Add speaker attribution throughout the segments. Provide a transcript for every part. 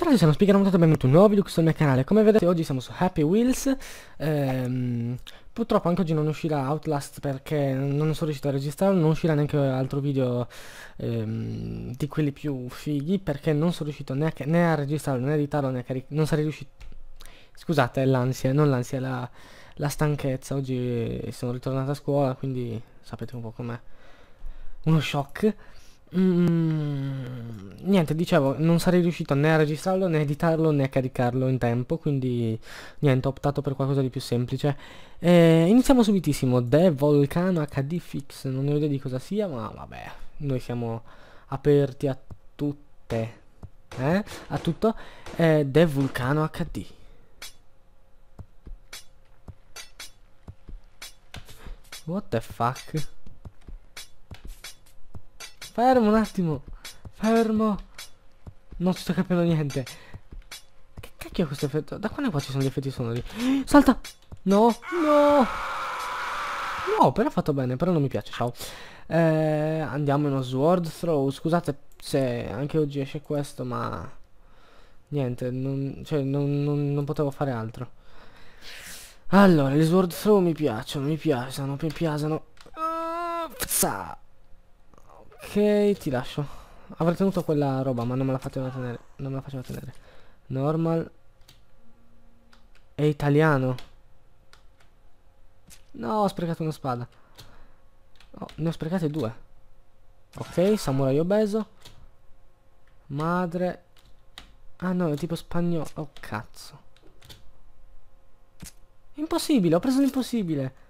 Speaker 1: Ciao ragazzi, sono Spiegano, benvenuti a un nuovo video qui sul mio canale. Come vedete oggi siamo su Happy Wheels. Ehm, purtroppo anche oggi non uscirà Outlast perché non sono riuscito a registrarlo, non uscirà neanche altro video ehm, di quelli più fighi perché non sono riuscito né a, né a registrarlo, né a editarlo, né a caricare. Non sarei riuscito... Scusate, l'ansia, non l'ansia, la, la stanchezza. Oggi sono ritornato a scuola, quindi sapete un po' com'è. Uno shock. Mm, niente, dicevo, non sarei riuscito né a registrarlo, né a editarlo, né a caricarlo in tempo, quindi niente, ho optato per qualcosa di più semplice. Eh, iniziamo subitissimo, The Volcano HD Fix, non ne ho idea di cosa sia, ma vabbè, noi siamo aperti a tutte, eh? A tutto, eh, The Vulcano HD. What the fuck? Fermo un attimo. Fermo. Non sto capendo niente. Che cacchio è questo effetto? Da quando qua ci sono gli effetti sonori? Salta! No! No! No, però ha fatto bene, però non mi piace, ciao. Eh, andiamo in uno sword throw. Scusate se anche oggi esce questo, ma... Niente, non, cioè, non, non, non potevo fare altro. Allora, gli sword throw mi piacciono, mi piacciono, mi piacciono. Uh, ah, Ok, ti lascio. Avrei tenuto quella roba, ma non me la faceva tenere. Non me la faceva tenere. Normal. È italiano. No, ho sprecato una spada. Oh, ne ho sprecate due. Ok, samurai obeso. Madre. Ah no, è tipo spagnolo. Oh cazzo. Impossibile, ho preso l'impossibile.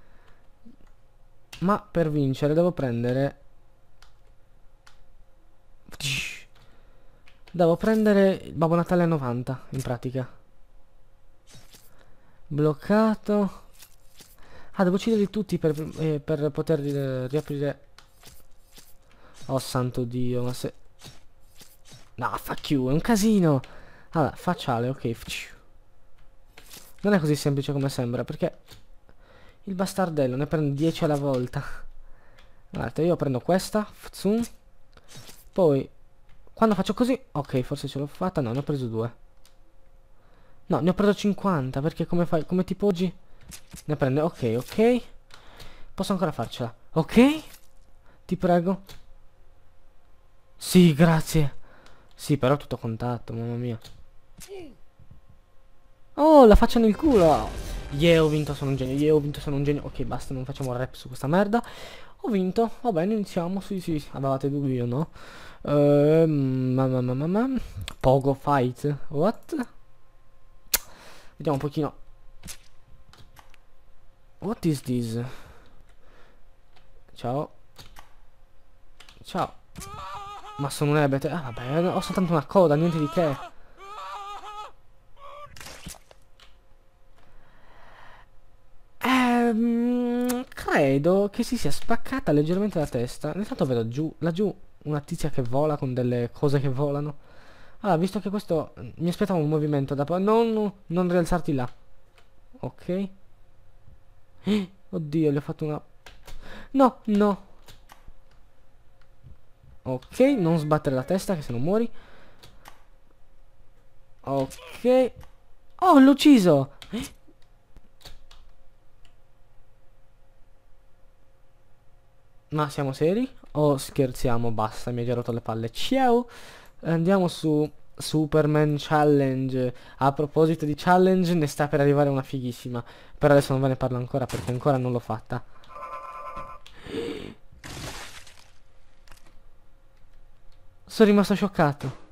Speaker 1: Ma per vincere devo prendere Devo prendere il Babbo Natale a 90, in pratica. Bloccato. Ah, devo ucciderli tutti per, eh, per poter eh, riaprire... Oh, santo Dio, ma se... No, fuck you, è un casino. Allora, facciale, ok. Non è così semplice come sembra, perché... Il bastardello, ne prendo 10 alla volta. Guardate, io prendo questa, zoom. Poi quando faccio così... Ok, forse ce l'ho fatta. No, ne ho preso due. No, ne ho preso 50. Perché come fai... Come tipo oggi? Ne prende... Ok, ok. Posso ancora farcela. Ok? Ti prego. Sì, grazie. Sì, però tutto a contatto, mamma mia. Oh, la faccia nel culo. Yeah, ho vinto, sono un genio. Yeah, ho vinto, sono un genio. Ok, basta, non facciamo rap su questa merda. Ho vinto, va bene, iniziamo, sì sì, avevate dubbi io no? Ehm, ma, ma, ma, ma, Pogo fight, what? Vediamo un pochino. What is this? Ciao. Ciao. Ma sono un ebete. Ah vabbè, ho soltanto una coda, niente di che. Credo che si sia spaccata leggermente la testa. Nel tanto vedo giù, laggiù una tizia che vola con delle cose che volano. Allora, visto che questo... Mm, mi aspettavo un movimento da... Non, non rialzarti là. Ok. Eh, oddio, gli ho fatto una... No, no. Ok, non sbattere la testa che se non muori. Ok. Oh, l'ho ucciso! Eh? Ma siamo seri? O scherziamo? Basta, mi ha già rotto le palle. Ciao! Andiamo su Superman Challenge. A proposito di challenge, ne sta per arrivare una fighissima. Però adesso non ve ne parlo ancora perché ancora non l'ho fatta. Sono rimasto scioccato.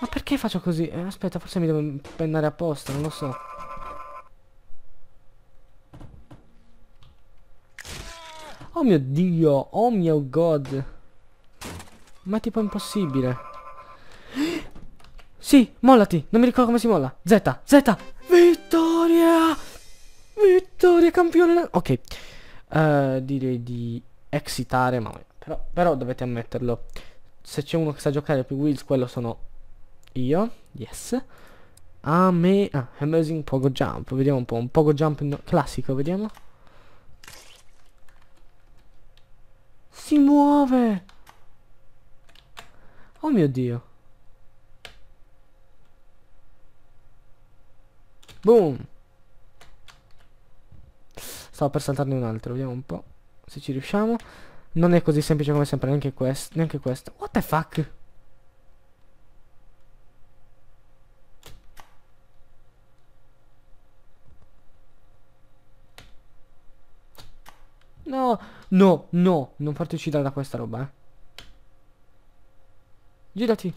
Speaker 1: Ma perché faccio così? Eh, aspetta, forse mi devo pennare apposta, non lo so. Oh mio dio, oh mio god. Ma è tipo impossibile. Sì, mollati, non mi ricordo come si molla. Z, Z, vittoria! Vittoria, campione! Ok, uh, direi di exitare, ma però, però dovete ammetterlo. Se c'è uno che sa giocare più wheels, quello sono io. Yes. Ame ah, Amazing Pogo Jump, vediamo un po', un Pogo Jump classico, vediamo. Si muove! Oh mio dio. Boom! Stavo per saltarne un altro, vediamo un po' se ci riusciamo. Non è così semplice come sempre, neanche questo. Neanche questo. What the fuck? No, no, non farti uccidere da questa roba, eh. Girati.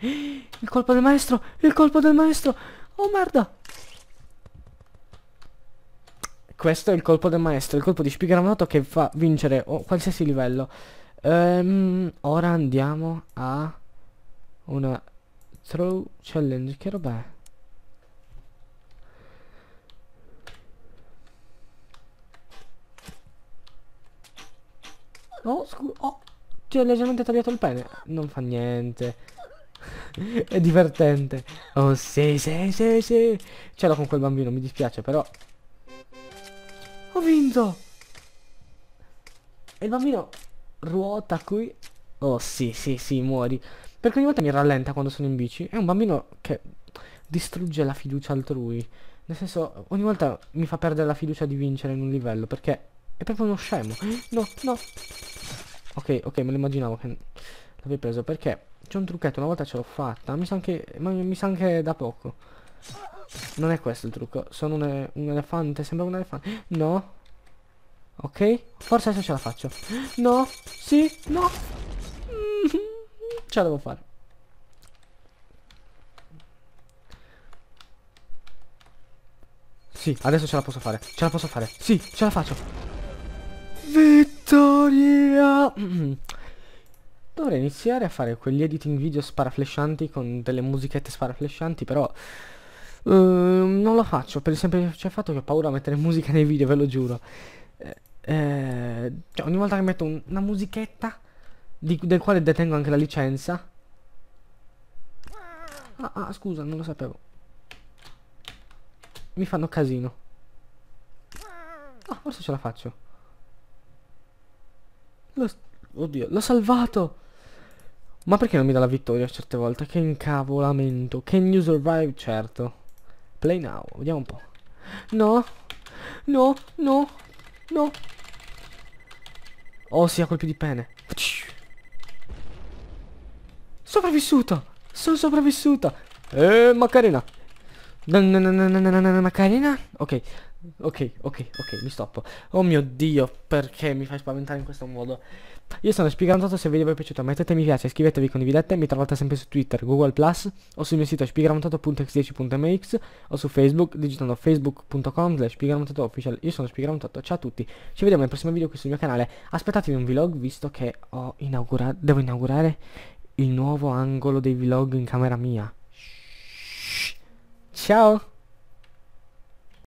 Speaker 1: Il colpo del maestro, il colpo del maestro. Oh merda. Questo è il colpo del maestro, il colpo di spigaramanato che fa vincere oh, qualsiasi livello. Um, ora andiamo a una throw challenge. Che roba è? Oh, scusa. Oh, ti ho leggermente tagliato il pene. Non fa niente. È divertente. Oh, sì, sì, sì, sì. Ce l'ho con quel bambino, mi dispiace, però... Ho vinto! E il bambino ruota qui. Oh, sì, sì, sì, muori. Perché ogni volta mi rallenta quando sono in bici. È un bambino che distrugge la fiducia altrui. Nel senso, ogni volta mi fa perdere la fiducia di vincere in un livello, perché è proprio uno scemo. No, no. Ok, ok, me lo immaginavo che l'avevi preso. Perché c'è un trucchetto, una volta ce l'ho fatta. Mi sa anche, Ma mi sa anche da poco. Non è questo il trucco. Sono un, un elefante, sembra un elefante. No. Ok, forse adesso ce la faccio. No, sì, no. Ce la devo fare. Sì, adesso ce la posso fare. Ce la posso fare. Sì, ce la faccio. Vittoria! Dovrei iniziare a fare quegli editing video sparaflescianti con delle musichette sparaflescianti, però... Uh, non lo faccio, per il semplice fatto che ho paura a mettere musica nei video, ve lo giuro. Eh, eh, cioè, ogni volta che metto un, una musichetta, di, del quale detengo anche la licenza... Ah, ah, scusa, non lo sapevo. Mi fanno casino. Ah, forse ce la faccio. Oddio, l'ho salvato! Ma perché non mi dà la vittoria certe volte? Che incavolamento. Can you survive? Certo. Play now. Vediamo un po'. No. No. No. No. Oh sì, ha colpi di pene. Sopravvissuta! Sono sopravvissuta! Eeeh, Macarena! Macarena? Ok, ok, ok, ok, mi stoppo. Oh mio Dio, perché mi fai spaventare in questo modo? Io sono Spigramontato, se il video vi è piaciuto mettete mi piace, iscrivetevi, condividete, mi trovate sempre su Twitter, Google Plus o sul mio sito spigramontato.x10.mx o su Facebook digitando facebook.com slash Io sono Spigramontato, ciao a tutti, ci vediamo nel prossimo video qui sul mio canale. Aspettatevi un vlog visto che inaugura devo inaugurare il nuovo angolo dei vlog in camera mia. Shhh. 巧。